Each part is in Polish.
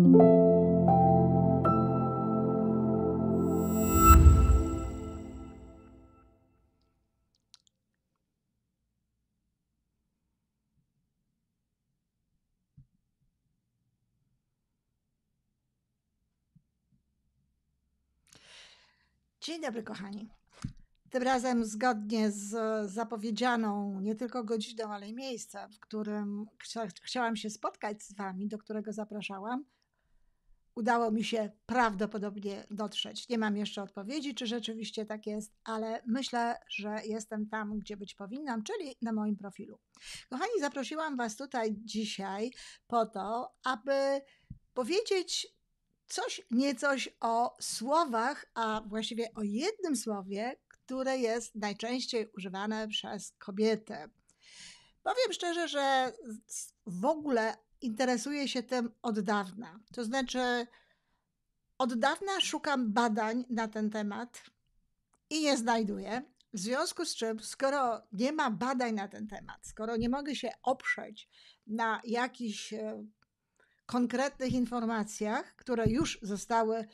Dzień dobry, kochani. Tym razem zgodnie z zapowiedzianą nie tylko godziną, ale i miejscem, w którym chciałam się spotkać z Wami, do którego zapraszałam, udało mi się prawdopodobnie dotrzeć. Nie mam jeszcze odpowiedzi, czy rzeczywiście tak jest, ale myślę, że jestem tam, gdzie być powinnam, czyli na moim profilu. Kochani, zaprosiłam Was tutaj dzisiaj po to, aby powiedzieć coś niecoś o słowach, a właściwie o jednym słowie, które jest najczęściej używane przez kobiety. Powiem szczerze, że w ogóle interesuję się tym od dawna. To znaczy, od dawna szukam badań na ten temat i nie znajduję. W związku z czym, skoro nie ma badań na ten temat, skoro nie mogę się oprzeć na jakichś e, konkretnych informacjach, które już zostały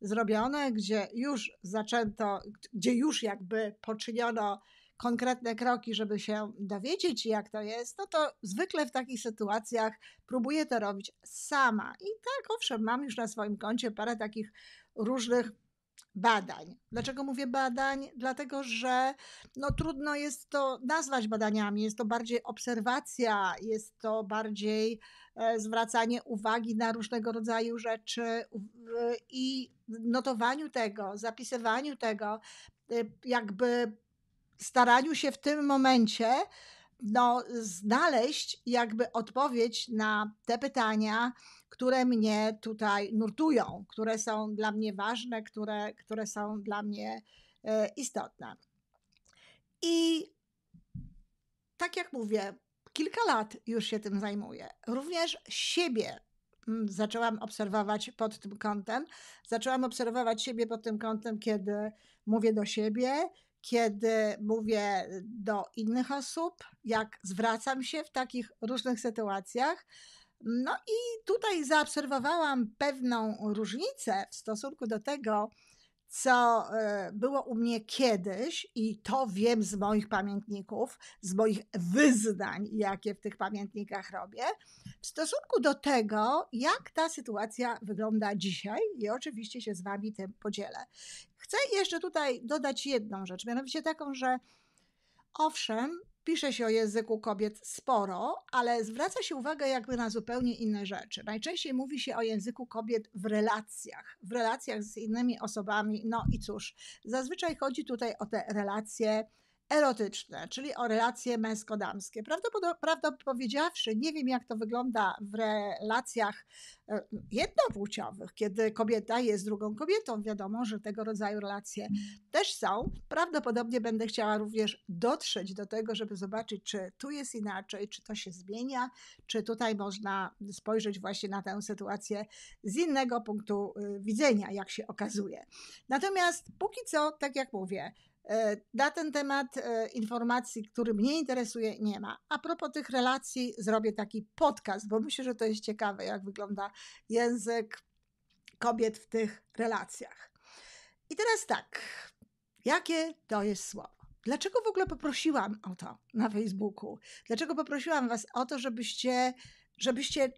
zrobione, gdzie już zaczęto, gdzie już jakby poczyniono konkretne kroki, żeby się dowiedzieć, jak to jest, no to zwykle w takich sytuacjach próbuję to robić sama. I tak, owszem, mam już na swoim koncie parę takich różnych badań. Dlaczego mówię badań? Dlatego, że no, trudno jest to nazwać badaniami, jest to bardziej obserwacja, jest to bardziej e, zwracanie uwagi na różnego rodzaju rzeczy i notowaniu tego, zapisywaniu tego, e, jakby staraniu się w tym momencie no, znaleźć jakby odpowiedź na te pytania, które mnie tutaj nurtują, które są dla mnie ważne, które, które są dla mnie e, istotne. I tak jak mówię, kilka lat już się tym zajmuję. Również siebie mm, zaczęłam obserwować pod tym kątem. Zaczęłam obserwować siebie pod tym kątem, kiedy mówię do siebie, kiedy mówię do innych osób, jak zwracam się w takich różnych sytuacjach. No i tutaj zaobserwowałam pewną różnicę w stosunku do tego, co e, było u mnie kiedyś, i to wiem z moich pamiętników, z moich wyznań, jakie w tych pamiętnikach robię, w stosunku do tego, jak ta sytuacja wygląda dzisiaj i oczywiście się z Wami tym podzielę. Chcę jeszcze tutaj dodać jedną rzecz, mianowicie taką, że owszem, pisze się o języku kobiet sporo, ale zwraca się uwagę jakby na zupełnie inne rzeczy. Najczęściej mówi się o języku kobiet w relacjach, w relacjach z innymi osobami. No i cóż, zazwyczaj chodzi tutaj o te relacje erotyczne, czyli o relacje męsko-damskie. Prawdopodobnie powiedziawszy, nie wiem jak to wygląda w relacjach e, jednopłciowych, kiedy kobieta jest drugą kobietą. Wiadomo, że tego rodzaju relacje też są. Prawdopodobnie będę chciała również dotrzeć do tego, żeby zobaczyć, czy tu jest inaczej, czy to się zmienia, czy tutaj można spojrzeć właśnie na tę sytuację z innego punktu y, widzenia, jak się okazuje. Natomiast póki co, tak jak mówię, E, na ten temat e, informacji, który mnie interesuje, nie ma. A propos tych relacji, zrobię taki podcast, bo myślę, że to jest ciekawe, jak wygląda język kobiet w tych relacjach. I teraz tak, jakie to jest słowo? Dlaczego w ogóle poprosiłam o to na Facebooku? Dlaczego poprosiłam Was o to, żebyście, żebyście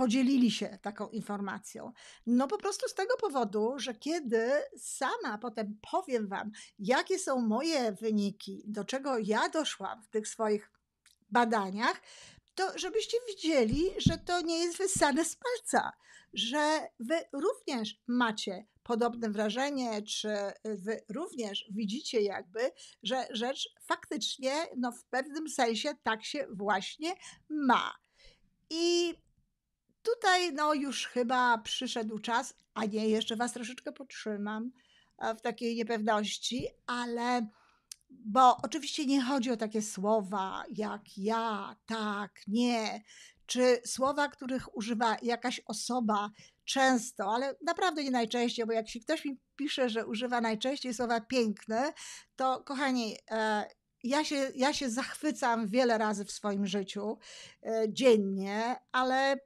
podzielili się taką informacją. No po prostu z tego powodu, że kiedy sama potem powiem Wam, jakie są moje wyniki, do czego ja doszłam w tych swoich badaniach, to żebyście widzieli, że to nie jest wysane z palca, że Wy również macie podobne wrażenie, czy Wy również widzicie jakby, że rzecz faktycznie no w pewnym sensie tak się właśnie ma. I Tutaj no już chyba przyszedł czas, a nie, jeszcze was troszeczkę potrzymam e, w takiej niepewności, ale bo oczywiście nie chodzi o takie słowa jak ja, tak, nie, czy słowa, których używa jakaś osoba często, ale naprawdę nie najczęściej, bo jak się ktoś mi pisze, że używa najczęściej słowa piękne, to kochani, e, ja się, ja się zachwycam wiele razy w swoim życiu e, dziennie, ale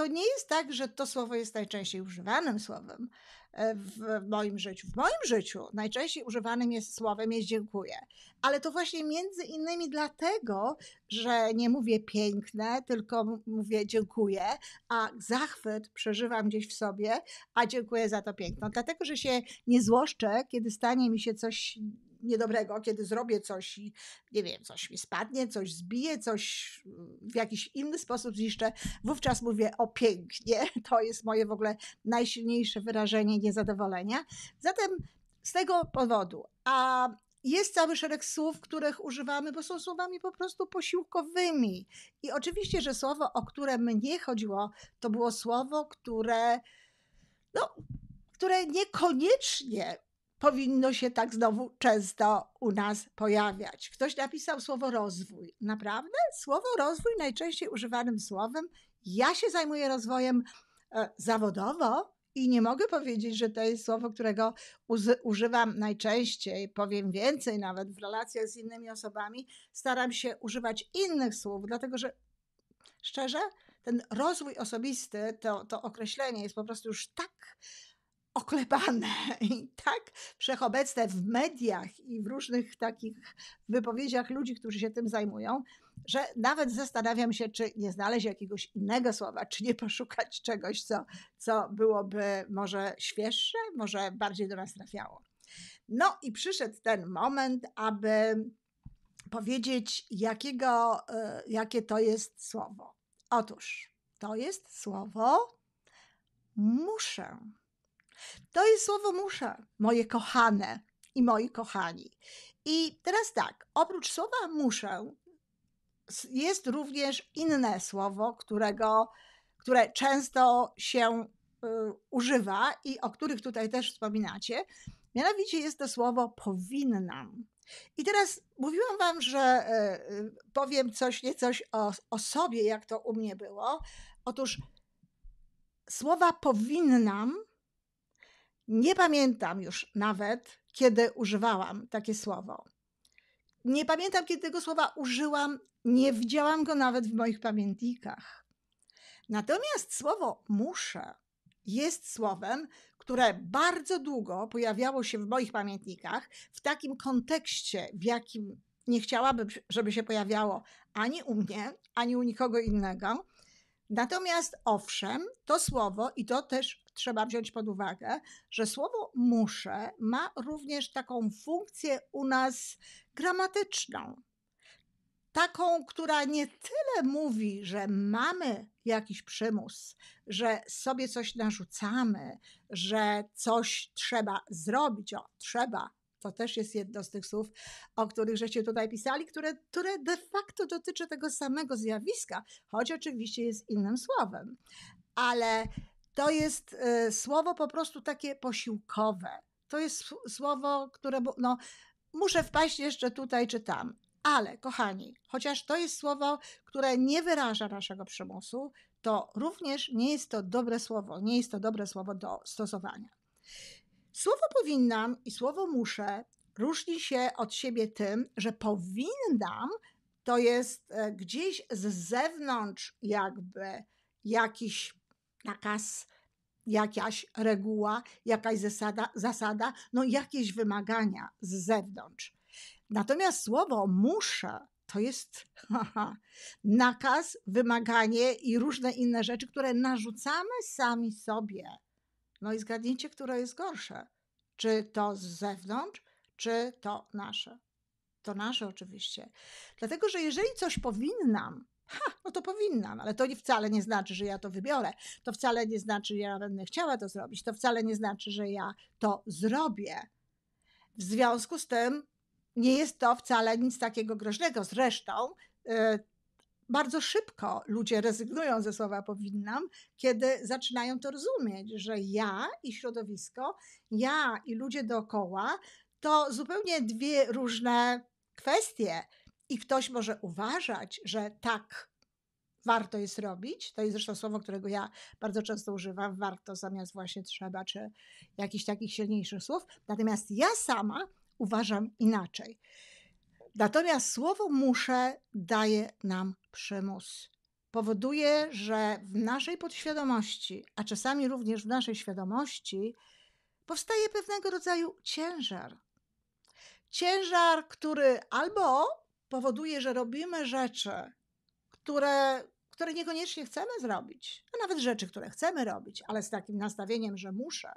to nie jest tak, że to słowo jest najczęściej używanym słowem e, w moim życiu. W moim życiu najczęściej używanym jest słowem jest dziękuję. Ale to właśnie między innymi dlatego, że nie mówię piękne, tylko mówię dziękuję, a zachwyt przeżywam gdzieś w sobie, a dziękuję za to piękno. Dlatego, że się nie złoszczę, kiedy stanie mi się coś niedobrego, kiedy zrobię coś i nie wiem, coś mi spadnie, coś zbije, coś mm, w jakiś inny sposób zniszczę, wówczas mówię o pięknie. To jest moje w ogóle najsilniejsze wyrażenie niezadowolenia. Zatem z tego powodu, a jest cały szereg słów, których używamy, bo są słowami po prostu posiłkowymi. I oczywiście, że słowo, o które mnie chodziło, to było słowo, które, no, które niekoniecznie powinno się tak znowu często u nas pojawiać. Ktoś napisał słowo rozwój. Naprawdę? Słowo rozwój najczęściej używanym słowem. Ja się zajmuję rozwojem e, zawodowo i nie mogę powiedzieć, że to jest słowo, którego używam najczęściej. Powiem więcej, nawet w relacjach z innymi osobami staram się używać innych słów, dlatego że szczerze, ten rozwój osobisty, to, to określenie jest po prostu już tak oklepane i tak wszechobecne w mediach i w różnych takich wypowiedziach ludzi, którzy się tym zajmują, że nawet zastanawiam się, czy nie znaleźć jakiegoś innego słowa, czy nie poszukać czegoś, co, co byłoby może świeższe, może bardziej do nas trafiało. No i przyszedł ten moment, aby powiedzieć, jakiego, e, jakie to jest słowo. Otóż to jest słowo muszę. To jest słowo musza, moje kochane i moi kochani. I teraz tak, oprócz słowa muszę jest również inne słowo, którego, które często się y, używa i o których tutaj też wspominacie. Mianowicie jest to słowo powinnam. I teraz mówiłam Wam, że y, y powiem coś, nie coś o, o sobie, jak to u mnie było. Otóż słowa powinnam nie pamiętam już nawet, kiedy używałam takie słowo. Nie pamiętam, kiedy tego słowa użyłam, nie widziałam go nawet w moich pamiętnikach. Natomiast słowo muszę jest słowem, które bardzo długo pojawiało się w moich pamiętnikach w takim kontekście, w jakim nie chciałabym, żeby się pojawiało ani u mnie, ani u nikogo innego. Natomiast owszem, to słowo i to też trzeba wziąć pod uwagę, że słowo muszę ma również taką funkcję u nas gramatyczną. Taką, która nie tyle mówi, że mamy jakiś przymus, że sobie coś narzucamy, że coś trzeba zrobić, o, trzeba, to też jest jedno z tych słów, o których żeście tutaj pisali, które, które de facto dotyczy tego samego zjawiska, choć oczywiście jest innym słowem. Ale to jest e, słowo po prostu takie posiłkowe. To jest słowo, które no, muszę wpaść jeszcze tutaj czy tam. Ale, kochani, chociaż to jest słowo, które nie wyraża naszego przymusu, to również nie jest to dobre słowo, nie jest to dobre słowo do stosowania. Słowo powinnam i słowo muszę różni się od siebie tym, że powinnam to jest e, gdzieś z zewnątrz, jakby jakiś nakaz, jakaś reguła, jakaś zasada, zasada no jakieś wymagania z zewnątrz. Natomiast słowo muszę to jest haha, nakaz, wymaganie i różne inne rzeczy, które narzucamy sami sobie. No i zgadnijcie, które jest gorsze. Czy to z zewnątrz, czy to nasze? To nasze oczywiście. Dlatego, że jeżeli coś powinnam, ha, no to powinnam, ale to wcale nie znaczy, że ja to wybiorę, to wcale nie znaczy, że ja będę chciała to zrobić, to wcale nie znaczy, że ja to zrobię. W związku z tym nie jest to wcale nic takiego groźnego. Zresztą yy, bardzo szybko ludzie rezygnują ze słowa powinnam, kiedy zaczynają to rozumieć, że ja i środowisko, ja i ludzie dookoła to zupełnie dwie różne kwestie i ktoś może uważać, że tak warto jest robić. To jest zresztą słowo, którego ja bardzo często używam, warto zamiast właśnie trzeba, czy jakichś takich silniejszych słów. Natomiast ja sama uważam inaczej. Natomiast słowo muszę daje nam przymus. Powoduje, że w naszej podświadomości, a czasami również w naszej świadomości, powstaje pewnego rodzaju ciężar. Ciężar, który albo powoduje, że robimy rzeczy, które, które niekoniecznie chcemy zrobić, a nawet rzeczy, które chcemy robić, ale z takim nastawieniem, że muszę,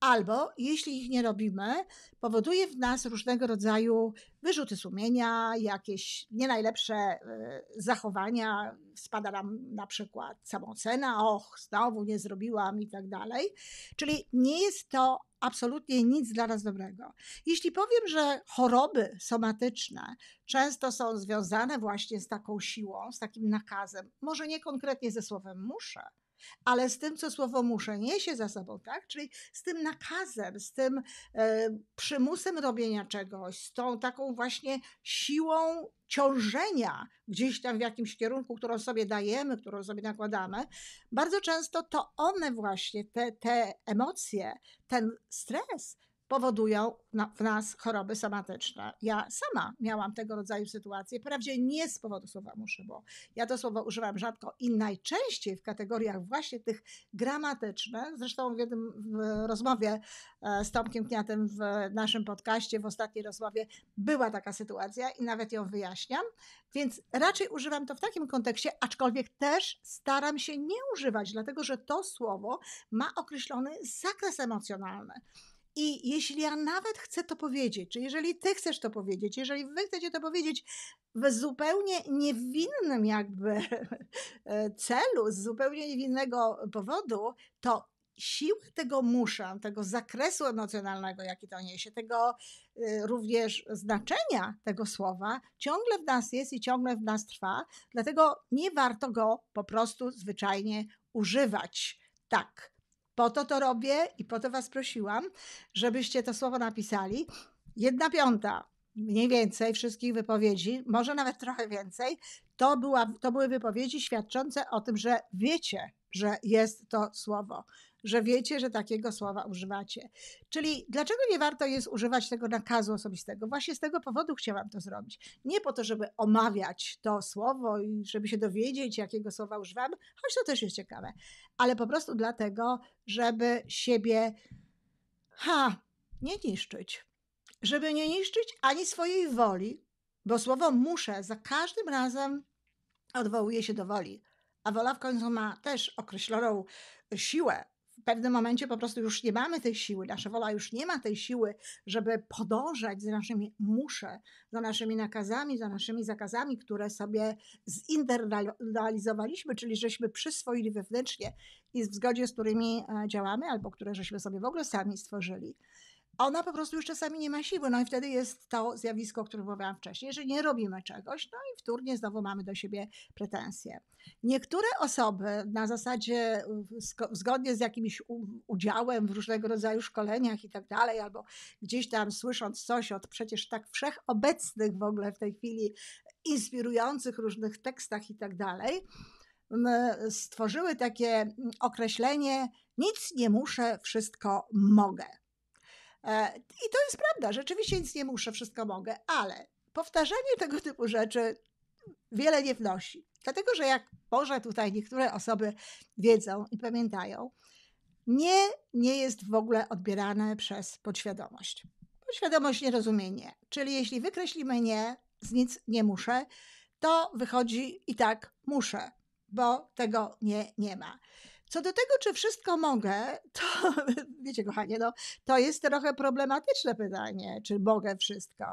albo jeśli ich nie robimy, powoduje w nas różnego rodzaju wyrzuty sumienia, jakieś nie najlepsze e, zachowania, spada nam na przykład samoocena, och, znowu nie zrobiłam i tak dalej. Czyli nie jest to absolutnie nic dla nas dobrego. Jeśli powiem, że choroby somatyczne często są związane właśnie z taką siłą, z takim nakazem, może nie konkretnie ze słowem muszę, ale z tym, co słowo muszę niesie za sobą, tak? czyli z tym nakazem, z tym e, przymusem robienia czegoś, z tą taką właśnie siłą ciążenia gdzieś tam w jakimś kierunku, którą sobie dajemy, którą sobie nakładamy, bardzo często to one właśnie, te, te emocje, ten stres powodują w nas choroby somatyczne. Ja sama miałam tego rodzaju sytuacje, Prawdziwie nie z powodu słowa muszę, bo ja to słowo używam rzadko i najczęściej w kategoriach właśnie tych gramatycznych. Zresztą w, jednym, w rozmowie e, z Tomkiem Kniatem w naszym podcaście, w ostatniej rozmowie była taka sytuacja i nawet ją wyjaśniam, więc raczej używam to w takim kontekście, aczkolwiek też staram się nie używać, dlatego że to słowo ma określony zakres emocjonalny. I jeśli ja nawet chcę to powiedzieć, czy jeżeli ty chcesz to powiedzieć, jeżeli wy chcecie to powiedzieć w zupełnie niewinnym jakby e, celu, z zupełnie niewinnego powodu, to siłę tego muszę, tego zakresu emocjonalnego, jaki to niesie, tego e, również znaczenia tego słowa, ciągle w nas jest i ciągle w nas trwa, dlatego nie warto go po prostu zwyczajnie używać tak po to to robię i po to Was prosiłam, żebyście to słowo napisali. Jedna piąta mniej więcej wszystkich wypowiedzi, może nawet trochę więcej, to, była, to były wypowiedzi świadczące o tym, że wiecie, że jest to słowo że wiecie, że takiego słowa używacie. Czyli dlaczego nie warto jest używać tego nakazu osobistego? Właśnie z tego powodu chciałam to zrobić. Nie po to, żeby omawiać to słowo i żeby się dowiedzieć, jakiego słowa używam. choć to też jest ciekawe, ale po prostu dlatego, żeby siebie ha, nie niszczyć. Żeby nie niszczyć ani swojej woli, bo słowo muszę za każdym razem odwołuje się do woli. A wola w końcu ma też określoną siłę, pewnym momencie po prostu już nie mamy tej siły, nasza wola już nie ma tej siły, żeby podążać za naszymi muszę, za naszymi nakazami, za naszymi zakazami, które sobie zinternalizowaliśmy, czyli żeśmy przyswoili wewnętrznie i w zgodzie z którymi e, działamy, albo które żeśmy sobie w ogóle sami stworzyli ona po prostu już czasami nie ma siły, no i wtedy jest to zjawisko, o którym mówiłam wcześniej, że nie robimy czegoś, no i wtórnie znowu mamy do siebie pretensje. Niektóre osoby na zasadzie, zgodnie z jakimś udziałem w różnego rodzaju szkoleniach i tak dalej, albo gdzieś tam słysząc coś od przecież tak wszechobecnych w ogóle w tej chwili, inspirujących różnych tekstach i tak dalej, stworzyły takie określenie: nic nie muszę, wszystko mogę. E, I to jest prawda, rzeczywiście nic nie muszę, wszystko mogę, ale powtarzanie tego typu rzeczy wiele nie wnosi. Dlatego, że jak może tutaj niektóre osoby wiedzą i pamiętają, nie, nie jest w ogóle odbierane przez podświadomość. Podświadomość nie rozumie nie. Czyli jeśli wykreślimy nie, z nic nie muszę, to wychodzi i tak muszę, bo tego nie, nie ma. Co do tego, czy wszystko mogę, to wiecie, kochanie, no, to jest trochę problematyczne pytanie, czy mogę wszystko.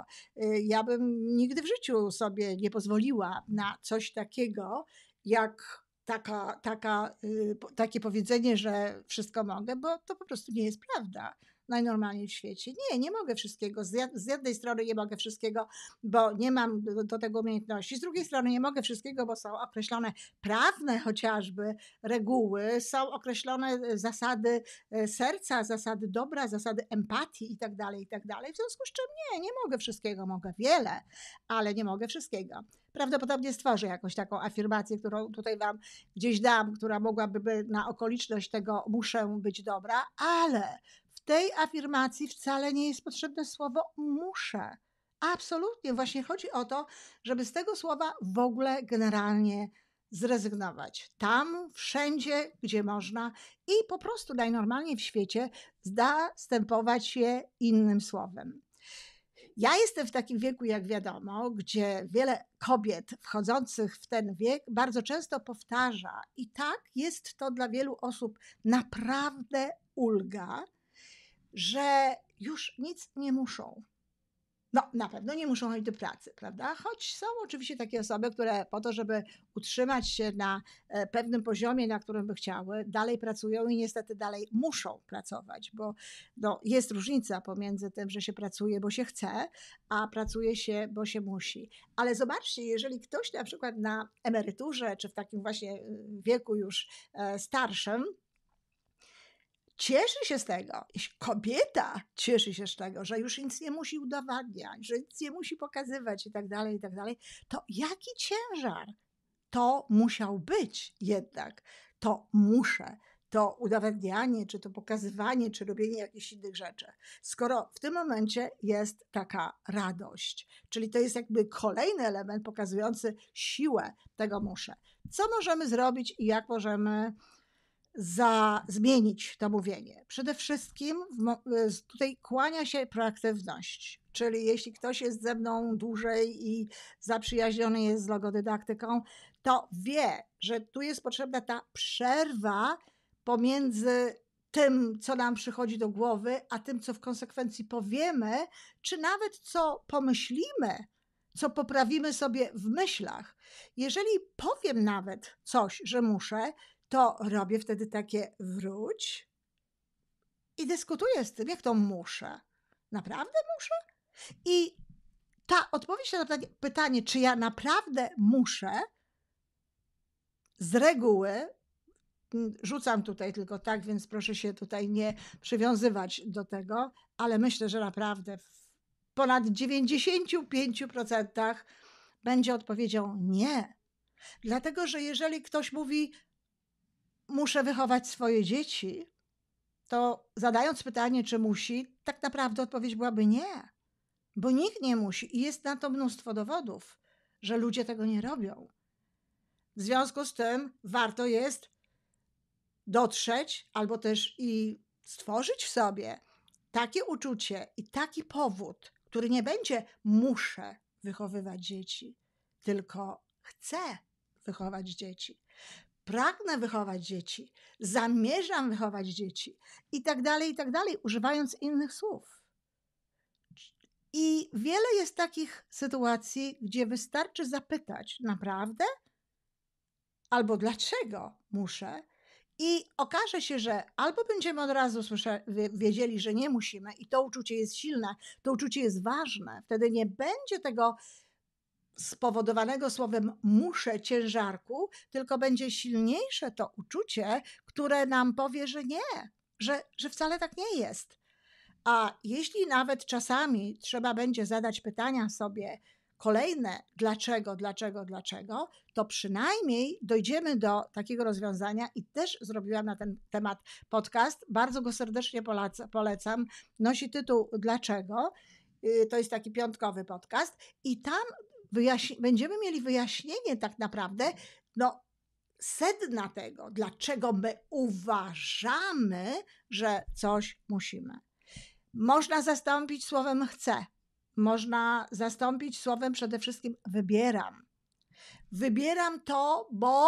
Y, ja bym nigdy w życiu sobie nie pozwoliła na coś takiego, jak taka, taka, y, takie powiedzenie, że wszystko mogę, bo to po prostu nie jest prawda najnormalniej w świecie. Nie, nie mogę wszystkiego. Z, jednej strony nie mogę wszystkiego, bo nie mam do, tego umiejętności. Z drugiej strony nie mogę wszystkiego, bo są określone prawne chociażby reguły, są określone e, zasady e, serca, zasady dobra, zasady empatii itd., tak itd. Tak w związku z czym nie, nie mogę wszystkiego. Mogę wiele, ale nie mogę wszystkiego prawdopodobnie stworzę jakąś taką afirmację, którą tutaj Wam gdzieś dam, która mogłaby na okoliczność tego muszę być dobra, ale w tej afirmacji wcale nie jest potrzebne słowo muszę. Absolutnie. Właśnie chodzi o to, żeby z tego słowa w ogóle generalnie zrezygnować. Tam, wszędzie, gdzie można i po prostu najnormalniej w świecie zastępować je innym słowem. Ja jestem w takim wieku, jak wiadomo, gdzie wiele kobiet wchodzących w ten wiek bardzo często powtarza, i tak jest to dla wielu osób naprawdę ulga, że już nic nie muszą. No, na pewno nie muszą chodzić do pracy, prawda? Choć są oczywiście takie osoby, które po to, żeby utrzymać się na e, pewnym poziomie, na którym by chciały, dalej pracują i niestety dalej muszą pracować, bo no, jest różnica pomiędzy tym, że się pracuje, bo się chce, a pracuje się, bo się musi. Ale zobaczcie, jeżeli ktoś na przykład na emeryturze, czy w takim właśnie e, wieku już e, starszym, cieszy się z tego, kobieta cieszy się z tego, że już nic nie musi udowadniać, że nic nie musi pokazywać i tak dalej, i tak dalej, to jaki ciężar to musiał być jednak? To muszę to udowadnianie, czy to pokazywanie, czy robienie jakichś innych rzeczy. Skoro w tym momencie jest taka radość, czyli to jest jakby kolejny element pokazujący siłę tego muszę. Co możemy zrobić i jak możemy za, zmienić to mówienie. Przede wszystkim e, tutaj kłania się proaktywność, czyli jeśli ktoś jest ze mną dłużej i zaprzyjaźniony jest z logodydaktyką, to wie, że tu jest potrzebna ta przerwa pomiędzy tym, co nam przychodzi do głowy, a tym, co w konsekwencji powiemy, czy nawet co pomyślimy, co poprawimy sobie w myślach. Jeżeli powiem nawet coś, że muszę, to robię wtedy takie wróć i dyskutuję z tym, jak to muszę. Naprawdę muszę? I ta odpowiedź na pytanie, czy ja naprawdę muszę, z reguły mm, rzucam tutaj tylko tak, więc proszę się tutaj nie przywiązywać do tego, ale myślę, że naprawdę w ponad 95% będzie odpowiedzią nie. Dlatego, że jeżeli ktoś mówi, muszę wychować swoje dzieci, to zadając pytanie, czy musi, tak naprawdę odpowiedź byłaby nie, bo nikt nie musi i jest na to mnóstwo dowodów, że ludzie tego nie robią. W związku z tym warto jest dotrzeć albo też i stworzyć w sobie takie uczucie i taki powód, który nie będzie muszę wychowywać dzieci, tylko chcę wychować dzieci pragnę wychować dzieci, zamierzam wychować dzieci i tak dalej, i tak dalej, używając innych słów. I wiele jest takich sytuacji, gdzie wystarczy zapytać, naprawdę? Albo dlaczego muszę? I okaże się, że albo będziemy od razu słysze, wiedzieli, że nie musimy, i to uczucie jest silne, to uczucie jest ważne, wtedy nie będzie tego spowodowanego słowem muszę ciężarku, tylko będzie silniejsze to uczucie, które nam powie, że nie, że, że wcale tak nie jest. A jeśli nawet czasami trzeba będzie zadać pytania sobie kolejne, dlaczego, dlaczego, dlaczego, to przynajmniej dojdziemy do takiego rozwiązania i też zrobiłam na ten temat podcast. Bardzo go serdecznie polecam. Nosi tytuł Dlaczego. Y, to jest taki piątkowy podcast, i tam będziemy mieli wyjaśnienie tak naprawdę, no, sedna tego, dlaczego my uważamy, że coś musimy. Można zastąpić słowem chcę, można zastąpić słowem przede wszystkim wybieram. Wybieram to, bo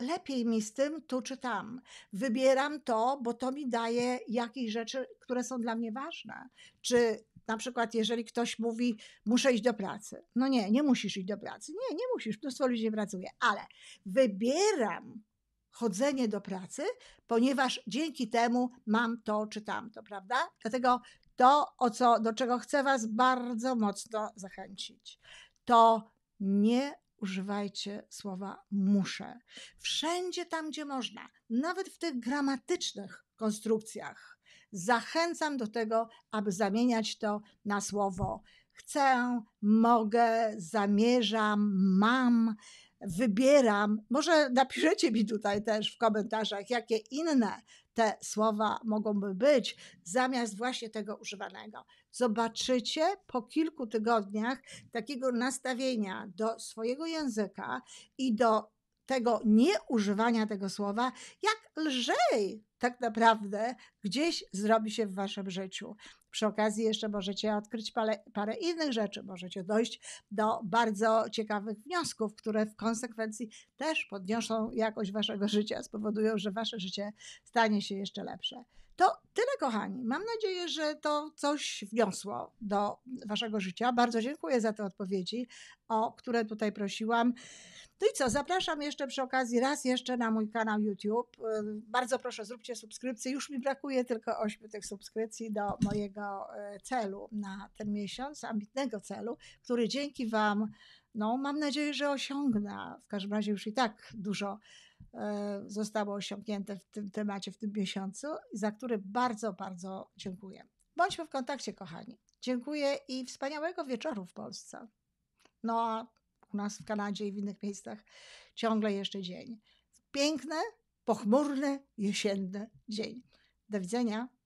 lepiej mi z tym tu czy tam. Wybieram to, bo to mi daje jakieś rzeczy, które są dla mnie ważne. Czy na przykład, jeżeli ktoś mówi, muszę iść do pracy. No nie, nie musisz iść do pracy. Nie, nie musisz, mnóstwo ludzi nie pracuje, ale wybieram chodzenie do pracy, ponieważ dzięki temu mam to czy tamto, prawda? Dlatego to, o co, do czego chcę Was bardzo mocno zachęcić, to nie używajcie słowa muszę. Wszędzie tam, gdzie można, nawet w tych gramatycznych konstrukcjach Zachęcam do tego, aby zamieniać to na słowo chcę, mogę, zamierzam, mam, wybieram. Może napiszecie mi tutaj też w komentarzach, jakie inne te słowa mogą być, zamiast właśnie tego używanego. Zobaczycie po kilku tygodniach takiego nastawienia do swojego języka i do tego nieużywania tego słowa, jak lżej tak naprawdę gdzieś zrobi się w waszym życiu. Przy okazji jeszcze możecie odkryć parę, parę innych rzeczy, możecie dojść do bardzo ciekawych wniosków, które w konsekwencji też podniosą jakość waszego życia, spowodują, że wasze życie stanie się jeszcze lepsze. To tyle, kochani. Mam nadzieję, że to coś wniosło do Waszego życia. Bardzo dziękuję za te odpowiedzi, o które tutaj prosiłam. No i co, zapraszam jeszcze przy okazji raz jeszcze na mój kanał YouTube. Y, bardzo proszę, zróbcie subskrypcję. Już mi brakuje tylko ośmiu tych subskrypcji do mojego y, celu na ten miesiąc, ambitnego celu, który dzięki Wam, no mam nadzieję, że osiągnę. W każdym razie już i tak dużo E, zostało osiągnięte w tym temacie, w tym miesiącu, za który bardzo, bardzo dziękuję. Bądźmy w kontakcie, kochani. Dziękuję i wspaniałego wieczoru w Polsce. No a u nas w Kanadzie i w innych miejscach ciągle jeszcze dzień. Piękny, pochmurny, jesienny dzień. Do widzenia.